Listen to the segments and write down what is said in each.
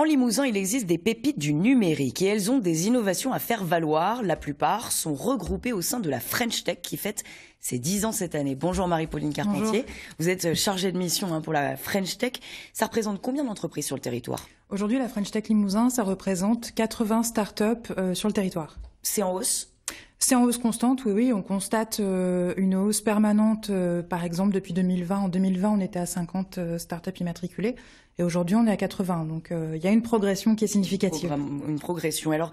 En Limousin, il existe des pépites du numérique et elles ont des innovations à faire valoir. La plupart sont regroupées au sein de la French Tech qui fête ses 10 ans cette année. Bonjour Marie-Pauline Carpentier. Vous êtes euh, chargée de mission hein, pour la French Tech. Ça représente combien d'entreprises sur le territoire Aujourd'hui, la French Tech Limousin, ça représente 80 startups euh, sur le territoire. C'est en hausse c'est en hausse constante, oui, oui. On constate euh, une hausse permanente. Euh, par exemple, depuis 2020, en 2020, on était à 50 euh, startups immatriculées. Et aujourd'hui, on est à 80. Donc, il y a une progression qui est significative. Une progression. Alors,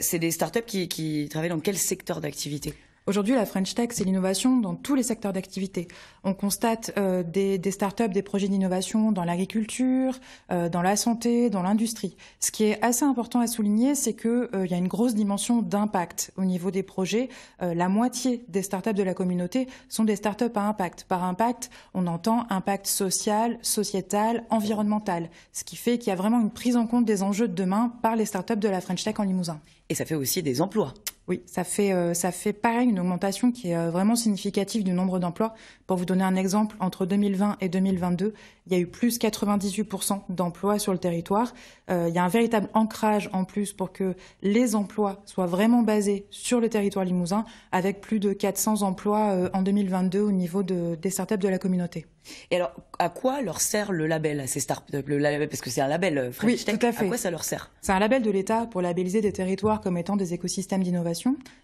c'est des startups qui travaillent dans quel secteur d'activité Aujourd'hui, la French Tech, c'est l'innovation dans tous les secteurs d'activité. On constate euh, des, startups, des projets d'innovation dans l'agriculture, euh, dans la santé, dans l'industrie. Ce qui est assez important à souligner, c'est qu'il euh, y a une grosse dimension d'impact au niveau des projets. la moitié des startups de la communauté sont des startups à impact. Par impact, on entend impact social, sociétal, environnemental. Ce qui fait qu'il y a vraiment une prise en compte des enjeux de demain par les startups de la French Tech en Limousin. Et ça fait aussi des emplois. Oui, ça fait, euh, ça fait pareil une augmentation qui est euh, vraiment significative du nombre d'emplois. Pour vous donner un exemple, entre 2020 et 2022, il y a eu plus 98% d'emplois sur le territoire. Euh, il y a un véritable ancrage en plus pour que les emplois soient vraiment basés sur le territoire limousin, avec plus de 400 emplois en 2022 au niveau des startups de la communauté. Et alors, à quoi leur sert le label ces Parce que c'est un label, French à quoi ça leur sert C'est un label de l'État pour labelliser des territoires comme étant des écosystèmes d'innovation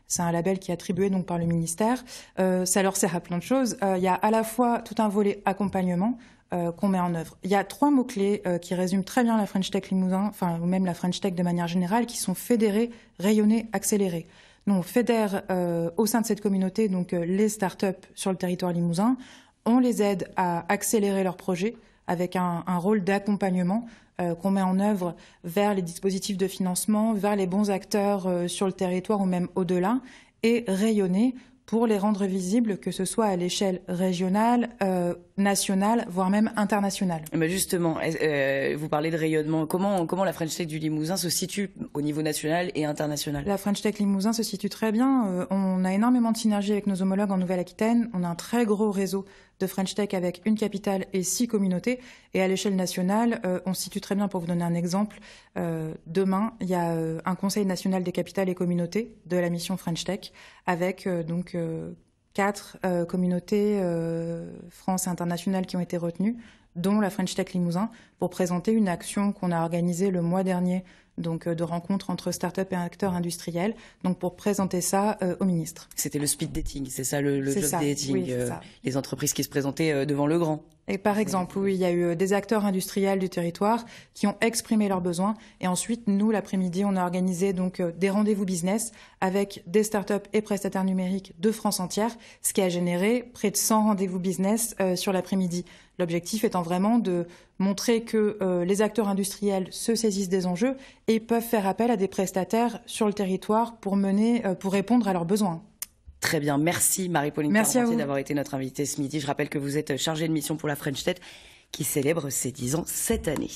c'est un label qui est attribué donc par le ministère. Euh, ça leur sert à plein de choses. Euh, il y a à la fois tout un volet accompagnement, euh, qu'on met en œuvre. Il y a trois mots-clés qui résument très bien la French Tech Limousin, ou même la French Tech de manière générale, qui sont fédérer, rayonner, accélérer. Donc, on fédère au sein de cette communauté donc, les startups sur le territoire limousin, on les aide à accélérer leurs projets, avec un, rôle d'accompagnement euh, qu'on met en œuvre vers les dispositifs de financement, vers les bons acteurs euh, sur le territoire ou même au-delà, et rayonner pour les rendre visibles, que ce soit à l'échelle régionale, euh, nationale, voire même internationale. Eh ben, justement, vous parlez de rayonnement. Comment, la French Tech du Limousin se situe au niveau national et international La French Tech Limousin se situe très bien. on a énormément de synergies avec nos homologues en Nouvelle-Aquitaine. On a un très gros réseau de French Tech avec une capitale et six communautés. Et à l'échelle nationale, euh, on situe très bien, pour vous donner un exemple, euh, demain, il y a euh, un Conseil national des capitales et communautés de la mission French Tech avec donc quatre communautés France internationales qui ont été retenues, dont la French Tech Limousin, pour présenter une action qu'on a organisée le mois dernier donc euh, de rencontre entre start-up et acteurs industriels, donc pour présenter ça euh, au ministre. C'était le speed dating, c'est ça le, le job dating, euh, les entreprises qui se présentaient devant le grand par exemple, oui, il y a eu euh, des acteurs industriels du territoire qui ont exprimé leurs besoins. Et ensuite, nous, l'après-midi, on a organisé donc euh, des rendez-vous business avec des startups et prestataires numériques de France entière, ce qui a généré près de 100 rendez-vous business euh, sur l'après-midi. L'objectif étant vraiment de montrer que les acteurs industriels se saisissent des enjeux et peuvent faire appel à des prestataires sur le territoire pour mener, pour répondre à leurs besoins. Très bien. Merci Marie-Pauline Merci d'avoir été notre invitée ce midi. Je rappelle que vous êtes chargée de mission pour la French Tête qui célèbre ses 10 ans cette année.